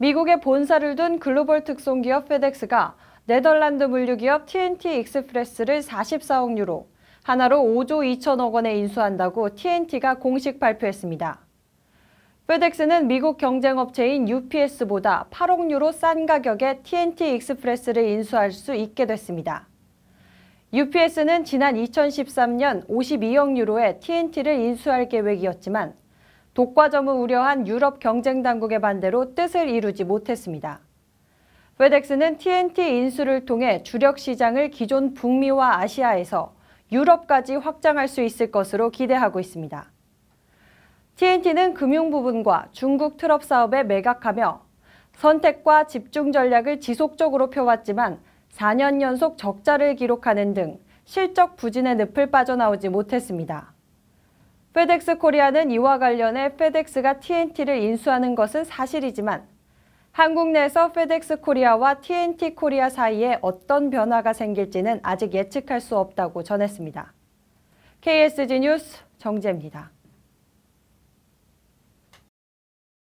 미국에 본사를 둔 글로벌 특송기업 페덱스가 네덜란드 물류기업 TNT 익스프레스를 44억 유로, 하나로 5조 2천억 원에 인수한다고 TNT가 공식 발표했습니다. 페덱스는 미국 경쟁업체인 UPS보다 8억 유로 싼 가격에 TNT 익스프레스를 인수할 수 있게 됐습니다. UPS는 지난 2013년 52억 유로에 TNT를 인수할 계획이었지만 독과점을 우려한 유럽 경쟁 당국의 반대로 뜻을 이루지 못했습니다. 페덱스는 TNT 인수를 통해 주력 시장을 기존 북미와 아시아에서 유럽까지 확장할 수 있을 것으로 기대하고 있습니다. TNT는 금융 부분과 중국 트럭 사업에 매각하며 선택과 집중 전략을 지속적으로 펴왔지만 4년 연속 적자를 기록하는 등 실적 부진의 늪을 빠져나오지 못했습니다. 페덱스 코리아는 이와 관련해 페덱스가 TNT를 인수하는 것은 사실이지만 한국 내에서 페덱스 코리아와 TNT 코리아 사이에 어떤 변화가 생길지는 아직 예측할 수 없다고 전했습니다. KSG 뉴스 정재입니다.